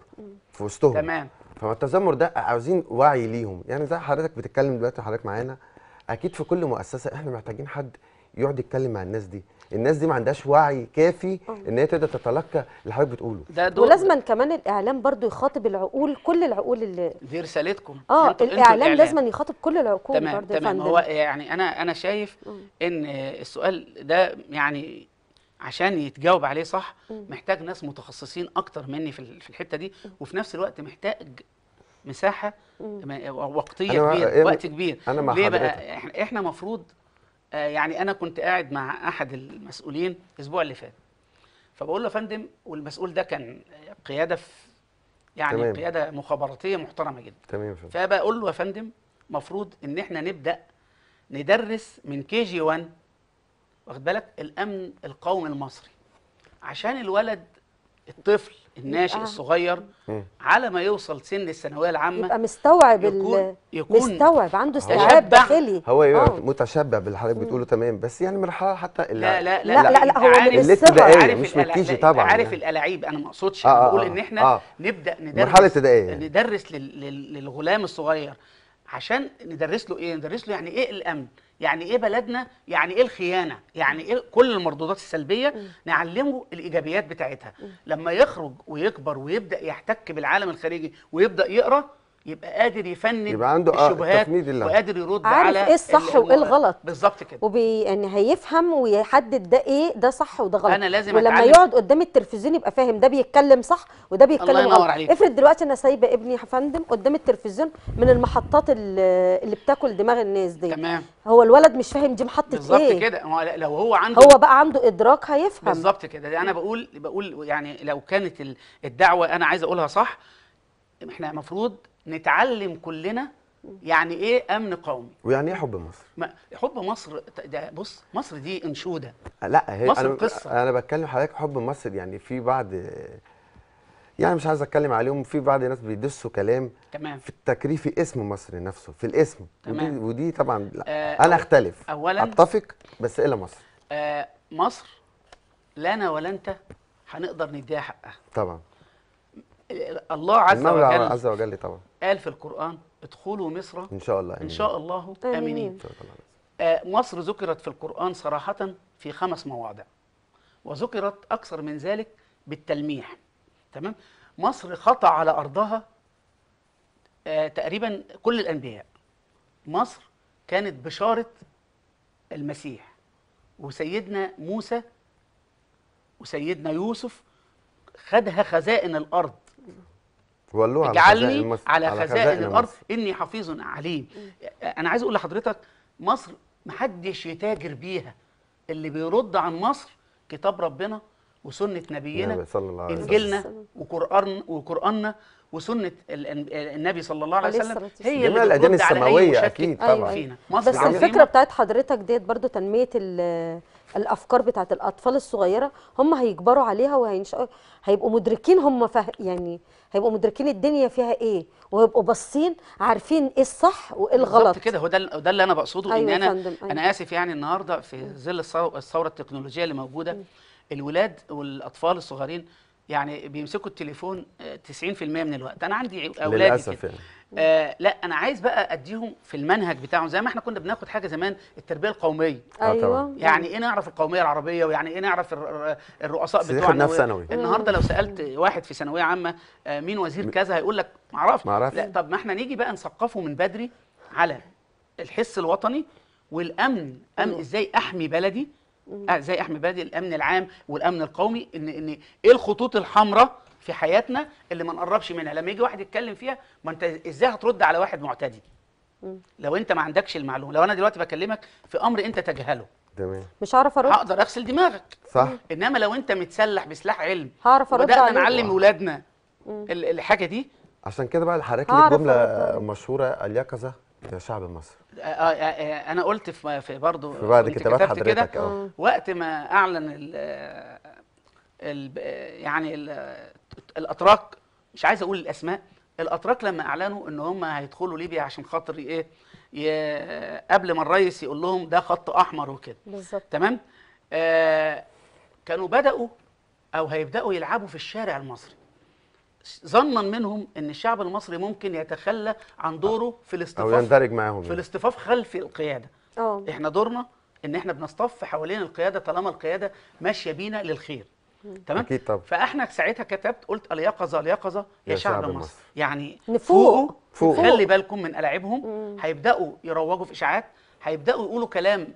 في وسطهم تمام فالتذمر ده عاوزين وعي ليهم يعني زي حضرتك بتتكلم دلوقتي حضرتك معانا اكيد في كل مؤسسه احنا محتاجين حد يقعد يتكلم مع الناس دي الناس دي ما عندهاش وعي كافي آه. ان هي تقدر تتلقى اللي حضرتك بتقوله ده ولازما كمان الاعلام برضو يخاطب العقول كل العقول اللي دي رسالتكم اه انتو الاعلام لازما يخاطب كل العقول تمام برضو تمام فندم. هو يعني انا انا شايف آه. ان السؤال ده يعني عشان يتجاوب عليه صح آه. محتاج ناس متخصصين اكتر مني في الحته دي وفي نفس الوقت محتاج مساحه وقتيه كبيره إيه، وقت كبير أنا ليه بقى احنا المفروض آه، يعني انا كنت قاعد مع احد المسؤولين الاسبوع اللي فات فبقول له يا فندم والمسؤول ده كان قياده في يعني تمام. قياده مخابراتيه محترمه جدا تمام فندم فبقول له يا فندم المفروض ان احنا نبدا ندرس من كي جي 1 واخد بالك الامن القومي المصري عشان الولد الطفل الناشئ آه. الصغير على ما يوصل سن الثانويه العامه يبقى مستوعب يكون, يكون مستوعب عنده استيعاب داخلي هو يبقى آه. متشبع بالحاجات بتقوله تمام بس يعني مرحله حتى لا لا لا لا, لا, لا, لا هو الابتدائيه مش متيجي طبعا عارف يعني. الالاعيب انا ما اقصدش آه،, آه بقول آه ان احنا آه نبدا ندرس مرحله ابتدائيه يعني. ندرس للغلام الصغير عشان ندرس له ايه ندرس له يعني ايه الامن يعني ايه بلدنا يعني ايه الخيانه يعني ايه كل المردودات السلبيه نعلمه الايجابيات بتاعتها لما يخرج ويكبر ويبدا يحتك بالعالم الخارجي ويبدا يقرا يبقى قادر يفند يبقى عنده آه، الشبهات وقادر يرد عارف على ايه الصح وايه الغلط بالظبط كده وبي يعني هيفهم ويحدد ده ايه ده صح وده غلط انا لازم ولما أتعلم. يقعد قدام التلفزيون يبقى فاهم ده بيتكلم صح وده بيتكلم الله ينور غلط عليك. افرض دلوقتي انا سايبه ابني يا فندم قدام التلفزيون من المحطات اللي بتاكل دماغ الناس دي تمام هو الولد مش فاهم دي محطه بالزبط ايه بالظبط كده لو هو عنده هو بقى عنده ادراك هيفهم بالظبط كده انا بقول بقول يعني لو كانت الدعوه انا عايز اقولها صح احنا المفروض نتعلم كلنا يعني ايه امن قومي ويعني ايه حب مصر ما حب مصر ده بص مصر دي انشوده لا هي مصر أنا قصه انا بتكلم حضرتك حب مصر يعني في بعض يعني مش عايز اتكلم عليهم في بعض الناس بيدسوا كلام تمام في التكريف اسم مصر نفسه في الاسم تمام. ودي, ودي طبعا لا. آه انا اختلف اولا اتفق بس الا مصر آه مصر لا انا ولا انت هنقدر نديها حقها طبعا الله عز وجل عز وجل طبعا قال في القرآن ادخلوا مصر إن شاء الله إن شاء الله آمنين آه، مصر ذكرت في القرآن صراحة في خمس مواضع وذكرت أكثر من ذلك بالتلميح تمام مصر خطى على أرضها آه، تقريبا كل الأنبياء مصر كانت بشارة المسيح وسيدنا موسى وسيدنا يوسف خدها خزائن الأرض ولوه على خزائن مصر على خزائن, خزائن الارض اني حفيظ عليم انا عايز اقول لحضرتك مصر محدش يتاجر بيها اللي بيرد عن مصر كتاب ربنا وسنه نبينا انجيلنا وقران وقراننا وسنه النبي صلى الله عليه وسلم هي جميع الاديان السماويه اكيد طبعا فينا. أيوة. مصر بس الفكره بتاعت حضرتك ديت برضو تنميه الافكار بتاعت الاطفال الصغيره هم هيكبروا عليها وهينشأوا هيبقوا مدركين هم فه... إيه، يعني هيبقوا مدركين الدنيا فيها ايه وهيبقوا باصين عارفين ايه الصح وايه الغلط كده هو ده ده اللي انا بقصده أيوة ان انا أيوة. انا اسف يعني النهارده في ظل الثوره التكنولوجيه اللي موجوده الولاد والاطفال الصغيرين يعني بيمسكوا التليفون 90% آه، من الوقت انا عندي اولادي للاسف يعني. آه لا انا عايز بقى اديهم في المنهج بتاعهم زي ما احنا كنا بناخد حاجه زمان التربيه القوميه آه، ايوه يعني ايه نعرف القوميه العربيه ويعني ايه نعرف الرؤساء بتوعنا النهارده لو سالت واحد في ثانويه عامه آه مين وزير كذا هيقول لك ما اعرفش لا طب ما احنا نيجي بقى نثقفه من بدري على الحس الوطني والامن امن أيوة. ازاي احمي بلدي آه زي احمي بادي الامن العام والامن القومي ان ان ايه الخطوط الحمراء في حياتنا اللي ما نقربش منها لما يجي واحد يتكلم فيها ما انت ازاي هترد على واحد معتدي لو انت ما عندكش المعلومه لو انا دلوقتي بكلمك في امر انت تجهله تمام مش هعرف ارد هقدر اغسل دماغك صح انما لو انت متسلح بسلاح علم هعرف ارد بدانا نعلم اولادنا الحاجه دي عشان كده بقى حضرتك دي جمله مشهوره اليقظه شعب مصر آه، آه، آه، انا قلت في برضه في بعض كتابات حضرتك كده وقت ما اعلن الـ الـ يعني الـ الاتراك مش عايز اقول الاسماء الاتراك لما اعلنوا ان هم هيدخلوا ليبيا عشان خاطر ايه قبل ما الرئيس يقول لهم ده خط احمر وكده بالظبط تمام آه كانوا بداوا او هيبداوا يلعبوا في الشارع المصري ظنا منهم ان الشعب المصري ممكن يتخلى عن دوره في الاصطفاف او يندرج معاهم في الاصطفاف خلف القياده أوه. احنا دورنا ان احنا بنصطف حوالين القياده طالما القياده ماشيه بينا للخير تمام أكيد طب. فاحنا ساعتها كتبت قلت اليقظه اليقظه يا, يا شعب مصر. مصر يعني فوقوا فوق. خلي بالكم من الاعيبهم هيبداوا يروجوا في اشاعات هيبداوا يقولوا كلام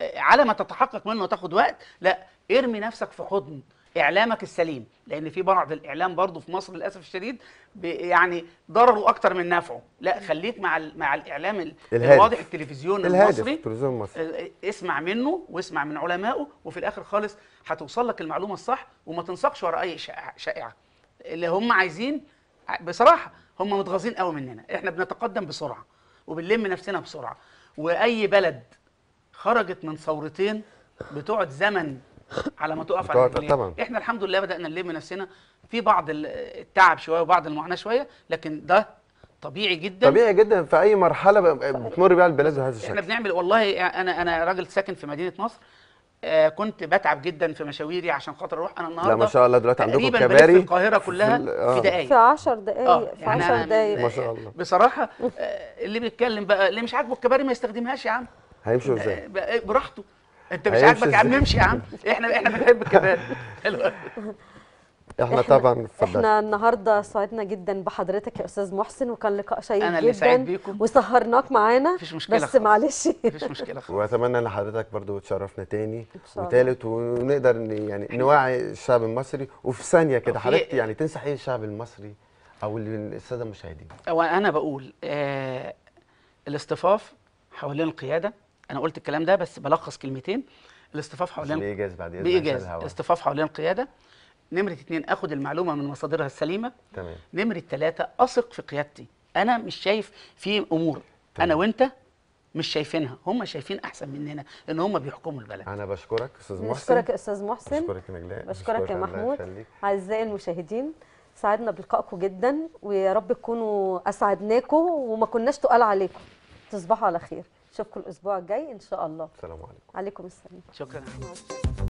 آه، على ما تتحقق منه تاخد وقت لا ارمي نفسك في حضن اعلامك السليم لان في بعض الاعلام برضه في مصر للاسف الشديد يعني ضرره اكتر من نفعه لا خليك مع مع الاعلام الهادف. الواضح التلفزيون المصري التلفزيون المصري آه، آه، اسمع منه واسمع من علمائه وفي الاخر خالص هتوصل لك المعلومه الصح وما تنسقش ورا اي شائعه اللي هم عايزين بصراحه هم متغاظين قوي مننا احنا بنتقدم بسرعه وبنلم نفسنا بسرعه واي بلد خرجت من ثورتين بتقعد زمن على ما تقف على رجليها طبعا احنا الحمد لله بدانا نلم نفسنا في بعض التعب شويه وبعض المعاناه شويه لكن ده طبيعي جدا طبيعي جدا في اي مرحله بتمر بيها البلاد بهذا الشكل احنا بنعمل والله انا انا راجل ساكن في مدينه نصر آه كنت بتعب جدا في مشاويري عشان خاطر اروح انا النهارده لا ما شاء الله دلوقتي عندكم كباري في القاهره كلها في, آه. في دقائق في 10 دقائق آه. في 10 يعني دقائق ما شاء الله بصراحه آه اللي بيتكلم بقى اللي مش عاجبه الكباري ما يستخدمهاش يا عم هيمشوا ازاي؟ آه، آه، براحته انت مش عاجبك يا عم امشي يا عم احنا احنا بنحب كمان احنا طبعا احنا النهارده سعدنا جدا بحضرتك يا استاذ محسن وكان لقاء شيق أنا اللي سعيد بيكم. وسهرناك معانا مفيش مشكله بس معلش مفيش مشكله خالص واتمنى ان حضرتك برضو تشرفنا تاني وتالت ونقدر يعني نوعي الشعب المصري وفي ثانيه كده حضرتك يعني تنصح ايه الشعب المصري او الساده المشاهدين؟ انا بقول آه الاصطفاف حوالين القياده انا قلت الكلام ده بس بلخص كلمتين الاصطفاف حوالين بايجاز بعد بايجاز الاصطفاف حوالين القياده نمره اثنين اخد المعلومه من مصادرها السليمه تمام نمره ثلاثه اثق في قيادتي انا مش شايف في امور تمام. انا وانت مش شايفينها هم شايفين احسن مننا لان هم بيحكموا البلد انا بشكرك استاذ محسن بشكرك استاذ محسن بشكرك نجلاء بشكرك يا محمود اعزائي المشاهدين سعدنا بلقائكم جدا ويا رب تكونوا اسعدناكم وما كناش تقال عليكم تصبحوا على خير نشوفكم الاسبوع الجاي ان شاء الله السلام عليكم عليكم السلام شكرا